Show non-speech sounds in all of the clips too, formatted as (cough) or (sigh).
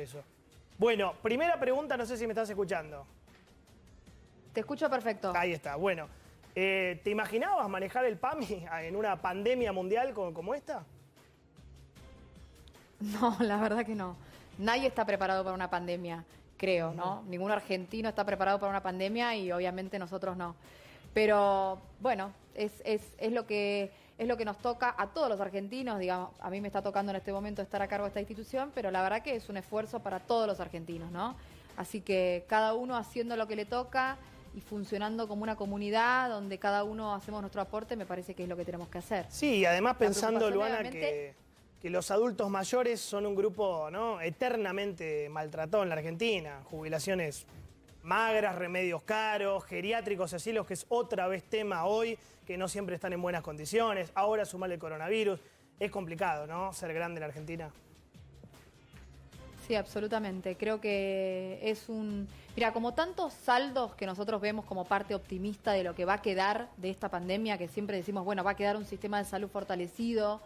eso. Bueno, primera pregunta, no sé si me estás escuchando. Te escucho perfecto. Ahí está, bueno. Eh, ¿Te imaginabas manejar el PAMI en una pandemia mundial como, esta? (laughs) No, la verdad que no. Nadie está preparado para una pandemia, creo, ¿no? Ningún argentino está preparado para una pandemia y obviamente nosotros no. Pero bueno, es lo que es lo que nos toca a todos los argentinos, digamos, a mí me está tocando en este momento estar a cargo de esta institución, pero la verdad que es un esfuerzo para todos los argentinos, ¿no? Así que cada uno haciendo lo que le toca y funcionando como una comunidad donde cada uno hacemos nuestro aporte, me parece que es lo que tenemos que hacer. Sí, además pensando, Luana, que, los adultos mayores son un grupo ¿no? eternamente maltratado en la Argentina, jubilaciones magras, remedios caros, geriátricos, los que es otra vez tema hoy, que no siempre están en buenas condiciones. Ahora sumar el coronavirus. Es complicado, ¿no? Ser grande en Argentina. Sí, absolutamente. Creo que es un... Mira, como tantos saldos que nosotros vemos como parte optimista de lo que va a quedar de esta pandemia, que siempre decimos, bueno, va a quedar un sistema de salud fortalecido,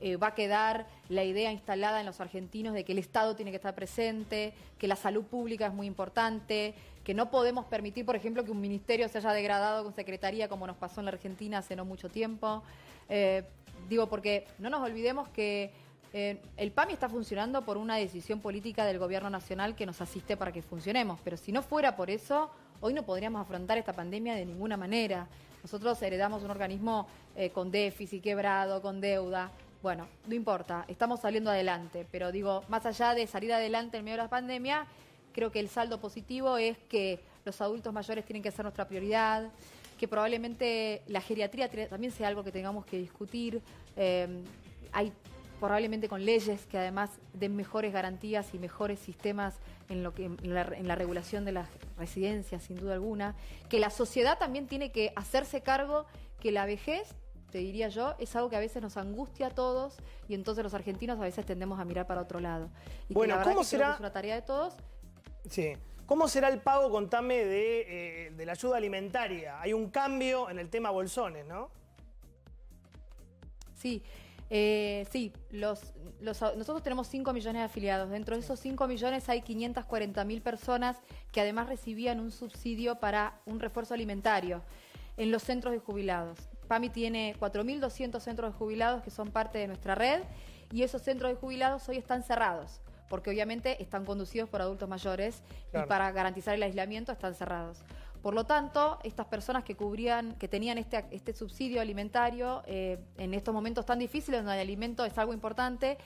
eh, va a quedar la idea instalada en los argentinos de que el Estado tiene que estar presente, que la salud pública es muy importante, que no podemos permitir, por ejemplo, que un ministerio se haya degradado con secretaría como nos pasó en la Argentina hace no mucho tiempo. Eh, digo, porque no nos olvidemos que eh, el PAMI está funcionando por una decisión política del gobierno nacional que nos asiste para que funcionemos, pero si no fuera por eso, hoy no podríamos afrontar esta pandemia de ninguna manera. Nosotros heredamos un organismo eh, con déficit, quebrado, con deuda. Bueno, no importa, estamos saliendo adelante, pero digo, más allá de salir adelante en medio de la pandemia, creo que el saldo positivo es que los adultos mayores tienen que ser nuestra prioridad, que probablemente la geriatría también sea algo que tengamos que discutir. Em, hay probablemente con leyes que además den mejores garantías y mejores sistemas en, lo que, en la, regulación de las residencias, sin duda alguna. Que la sociedad también tiene que hacerse cargo que la vejez te diría yo, es algo que a veces nos angustia a todos y entonces los argentinos a veces tendemos a mirar para otro lado. bueno, ¿cómo será? tarea de todos Sí. ¿Cómo será el pago, contame, eh, de, la ayuda alimentaria? Hay un cambio en el tema bolsones, ¿no? Sí, eh, sí. Los, nosotros tenemos 5 millones de afiliados. Dentro de esos 5 millones hay 540 mil personas que además recibían un subsidio para un refuerzo alimentario en los centros de jubilados. PAMI tiene 4.200 centros de jubilados que son parte de nuestra red y esos centros de jubilados hoy están cerrados porque obviamente están conducidos por adultos mayores y para garantizar el aislamiento están cerrados. Por lo tanto, estas personas que cubrían, que tenían este, este subsidio alimentario, eh, en estos momentos tan difíciles donde el alimento es algo importante,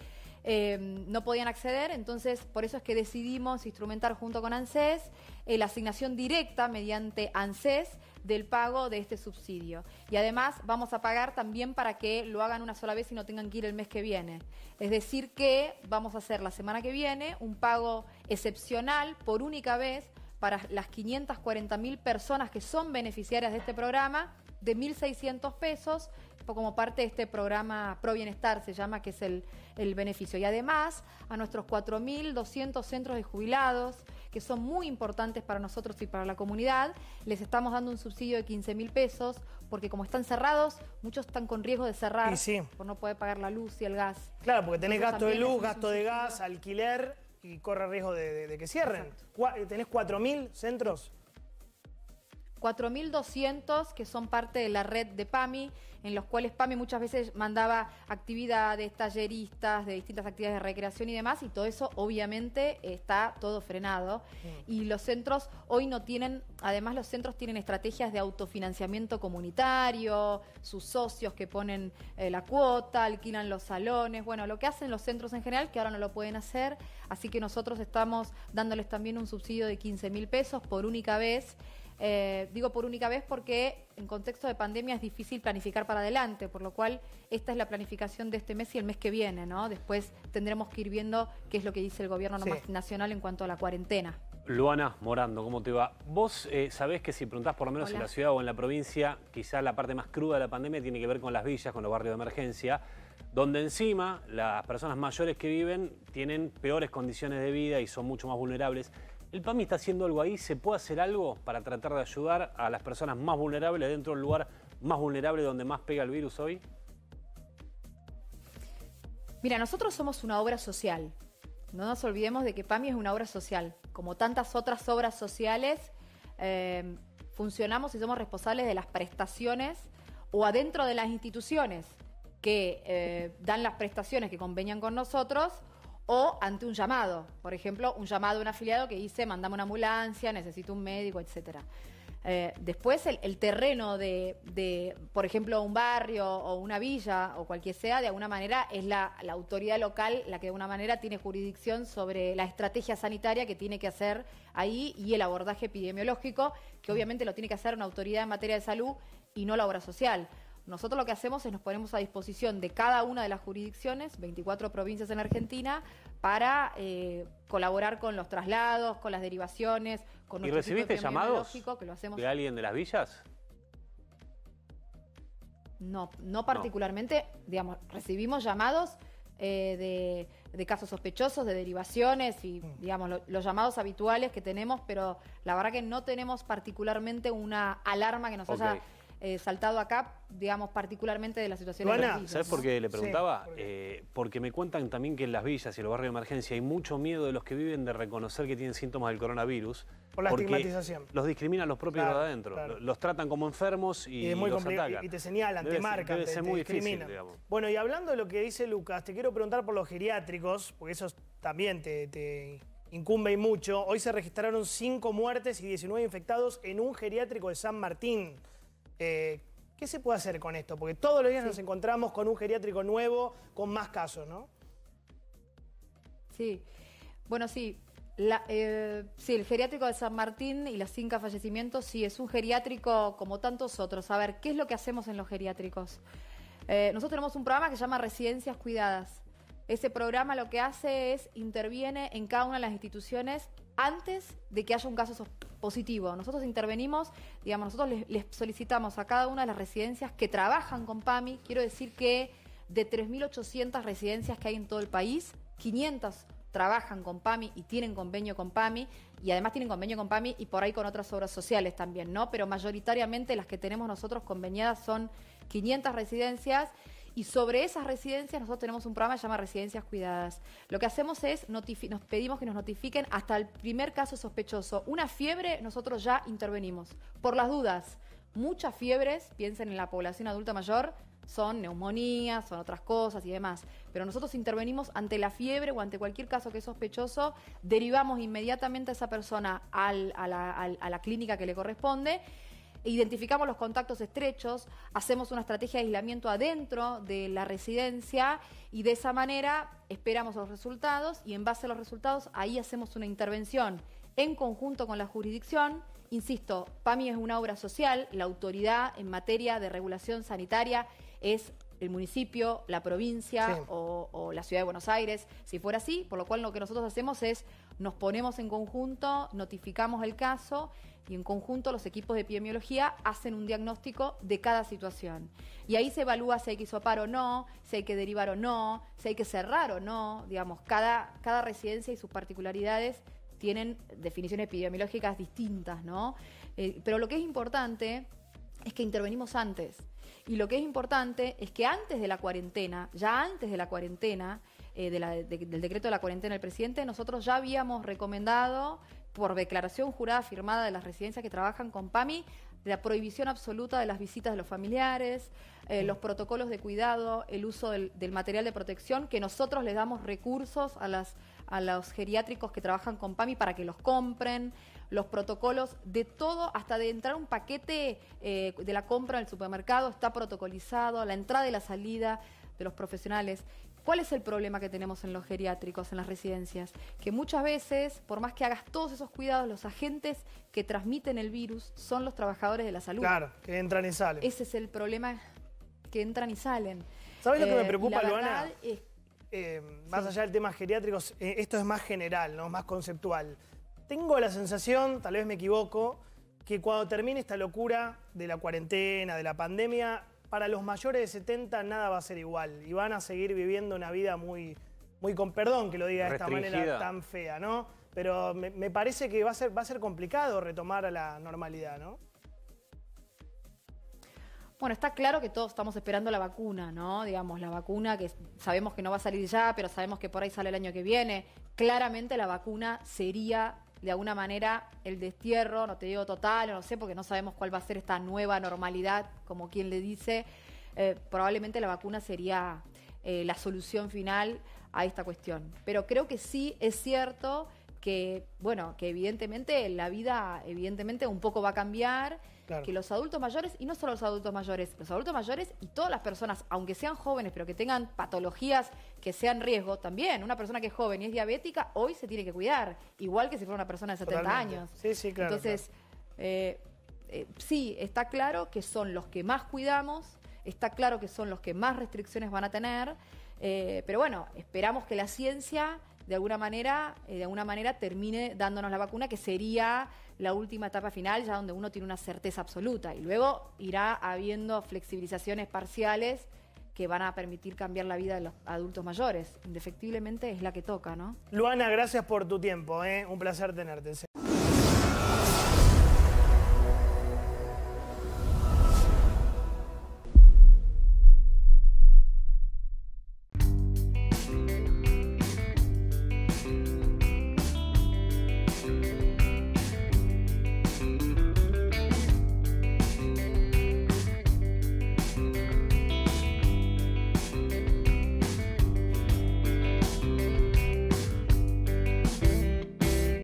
eh, no podían acceder, entonces por eso es que decidimos instrumentar junto con ANSES eh, la asignación directa mediante ANSES del pago de este subsidio. Y además vamos a pagar también para que lo hagan una sola vez y no tengan que ir el mes que viene. Es decir que vamos a hacer la semana que viene un pago excepcional por única vez para las 540.000 personas que son beneficiarias de este programa de 1.600 pesos como parte de este programa ProBienestar, se llama, que es el, el beneficio. Y además a nuestros 4.200 centros de jubilados, que son muy importantes para nosotros y para la comunidad, les estamos dando un subsidio de 15.000 pesos, porque como están cerrados, muchos están con riesgo de cerrar por no poder pagar la luz y el gas. Claro, porque tenés gasto de luz, gasto de gas, alquiler y corre riesgo de, que cierren. Eh, ¿Tenés 4.000 centros? 4.200 que son parte de la red de PAMI, en los cuales PAMI muchas veces mandaba actividades, talleristas, de distintas actividades de recreación y demás, y todo eso obviamente está todo frenado. Mm. Y los centros hoy no tienen, además los centros tienen estrategias de autofinanciamiento comunitario, sus socios que ponen eh, la cuota, alquilan los salones, bueno, lo que hacen los centros en general, que ahora no lo pueden hacer, así que nosotros estamos dándoles también un subsidio de 15.000 pesos por única vez eh, digo por única vez porque en contexto de pandemia es difícil planificar para adelante, por lo cual esta es la planificación de este mes y el mes que viene, ¿no? Después tendremos que ir viendo qué es lo que dice el gobierno nacional en cuanto a la cuarentena. Luana Morando, ¿cómo te va? Vos eh, sabés que si preguntás por lo menos en la ciudad o en la provincia, quizá la parte más cruda de la pandemia tiene que ver con las villas, con los barrios de emergencia, donde encima las personas mayores que viven tienen peores condiciones de vida y son mucho más vulnerables. El PAMI está haciendo algo ahí, ¿se puede hacer algo para tratar de ayudar a las personas más vulnerables dentro del lugar más vulnerable donde más pega el virus hoy? Mira, nosotros somos una obra social. No nos olvidemos de que PAMI es una obra social. Como tantas otras obras sociales, eh, funcionamos y somos responsables de las prestaciones o adentro de las instituciones que eh, dan las prestaciones que convenian con nosotros o ante un llamado. Por ejemplo, un llamado de un afiliado que dice, mandame una ambulancia, necesito un médico, etcétera. Eh, después el, terreno de, por ejemplo, un barrio o una villa o cualquier sea, de alguna manera es la, autoridad local la que de alguna manera tiene jurisdicción sobre la estrategia sanitaria que tiene que hacer ahí y el abordaje epidemiológico, que obviamente lo tiene que hacer una autoridad en materia de salud y no la obra social. Nosotros lo que hacemos es nos ponemos a disposición de cada una de las jurisdicciones, 24 provincias en Argentina, para eh, colaborar con los traslados, con las derivaciones, con ¿Y recibiste llamados que lo hacemos... de alguien de las villas? No, no particularmente, digamos, recibimos llamados eh, de, casos sospechosos, de derivaciones y, mm. digamos, los llamados habituales que tenemos, pero la verdad que no tenemos particularmente una alarma que nos haya eh, saltado acá, digamos, particularmente de la situación Luana, en ¿sabes por qué le preguntaba? Eh, porque... me cuentan también que en las villas y en los barrios de emergencia hay mucho miedo de los que viven de reconocer que tienen síntomas del coronavirus. Por la estigmatización. Los discriminan los propios de adentro. Los tratan como enfermos y, muy los Y te señalan, te marcan, te, discriminan. bueno, y hablando de lo que dice Lucas, te quiero preguntar por los geriátricos, porque eso también te, te incumbe y mucho. Hoy se registraron cinco muertes y 19 infectados en un geriátrico de San Martín. Eh, ¿Qué se puede hacer con esto? Porque todos los días nos encontramos con un geriátrico nuevo, con más casos, ¿no? Sí. Bueno, sí. La, eh, sí, el geriátrico de San Martín y las cinco fallecimientos, sí, es un geriátrico como tantos otros. A ver, ¿qué es lo que hacemos en los geriátricos? Eh, nosotros tenemos un programa que se llama Residencias Cuidadas. Ese programa lo que hace es interviene en cada una de las instituciones antes de que haya un caso positivo. Nosotros intervenimos, digamos, nosotros les, solicitamos a cada una de las residencias que trabajan con PAMI, quiero decir que de 3.800 residencias que hay en todo el país, 500 trabajan con PAMI y tienen convenio con PAMI y además tienen convenio con PAMI y por ahí con otras obras sociales también, ¿no? Pero mayoritariamente las que tenemos nosotros conveniadas son 500 residencias y sobre esas residencias nosotros tenemos un programa que se llama Residencias Cuidadas. Lo que hacemos es, nos pedimos que nos notifiquen hasta el primer caso sospechoso. Una fiebre, nosotros ya intervenimos. Por las dudas, muchas fiebres, piensen en la población adulta mayor, son neumonías, son otras cosas y demás. Pero nosotros intervenimos ante la fiebre o ante cualquier caso que es sospechoso, derivamos inmediatamente a esa persona a la clínica que le corresponde identificamos los contactos estrechos, hacemos una estrategia de aislamiento adentro de la residencia y de esa manera esperamos los resultados y en base a los resultados ahí hacemos una intervención en conjunto con la jurisdicción. Insisto, PAMI es una obra social, la autoridad en materia de regulación sanitaria es el municipio, la provincia o, la ciudad de Buenos Aires, si fuera así, por lo cual lo que nosotros hacemos es nos ponemos en conjunto, notificamos el caso y en conjunto los equipos de epidemiología hacen un diagnóstico de cada situación. Y ahí se evalúa si hay que isopar o no, si hay que derivar o no, si hay que cerrar o no, digamos, cada, cada residencia y sus particularidades tienen definiciones epidemiológicas distintas, ¿no? Eh, pero lo que es importante es que intervenimos antes. Y lo que es importante es que antes de la cuarentena, ya antes de la cuarentena, eh, del decreto de la cuarentena del presidente, nosotros ya habíamos recomendado por declaración jurada firmada de las residencias que trabajan con PAMI la prohibición absoluta de las visitas de los familiares, eh, los protocolos de cuidado, el uso del, material de protección, que nosotros les damos recursos a, a los geriátricos que trabajan con PAMI para que los compren, los protocolos de todo, hasta de entrar un paquete eh, de la compra en el supermercado, está protocolizado, la entrada y la salida de los profesionales. ¿Cuál es el problema que tenemos en los geriátricos, en las residencias? Que muchas veces, por más que hagas todos esos cuidados, los agentes que transmiten el virus son los trabajadores de la salud. Claro, que entran y salen. Ese es el problema, que entran y salen. ¿Sabes lo que me eh, preocupa, Luana? Eh, más allá del tema geriátrico, eh, esto es más general, ¿no? más conceptual. Tengo la sensación, tal vez me equivoco, que cuando termine esta locura de la cuarentena, de la pandemia, para los mayores de 70 nada va a ser igual y van a seguir viviendo una vida muy, muy con perdón que lo diga de esta manera tan fea, ¿no? Pero me, parece que va a, ser, va a ser complicado retomar a la normalidad, ¿no? Bueno, está claro que todos estamos esperando la vacuna, ¿no? Digamos, la vacuna que sabemos que no va a salir ya, pero sabemos que por ahí sale el año que viene. Claramente la vacuna sería de alguna manera el destierro, no te digo total, no sé, porque no sabemos cuál va a ser esta nueva normalidad, como quien le dice, eh, probablemente la vacuna sería eh, la solución final a esta cuestión. Pero creo que sí es cierto que, bueno, que evidentemente la vida, evidentemente un poco va a cambiar, que los adultos mayores, y no solo los adultos mayores, los adultos mayores y todas las personas, aunque sean jóvenes, pero que tengan patologías que sea en riesgo también. Una persona que es joven y es diabética, hoy se tiene que cuidar, igual que si fuera una persona de 70 años. Sí, sí, claro. Entonces, eh, eh, sí, está claro que son los que más cuidamos, está claro que son los que más restricciones van a tener, eh, pero bueno, esperamos que la ciencia de alguna manera, de alguna manera termine dándonos la vacuna, que sería la última etapa final, ya donde uno tiene una certeza absoluta. Y luego irá habiendo flexibilizaciones parciales que van a permitir cambiar la vida de los adultos mayores. Indefectiblemente es la que toca, ¿no? Luana, gracias por tu tiempo, ¿eh? un placer tenerte.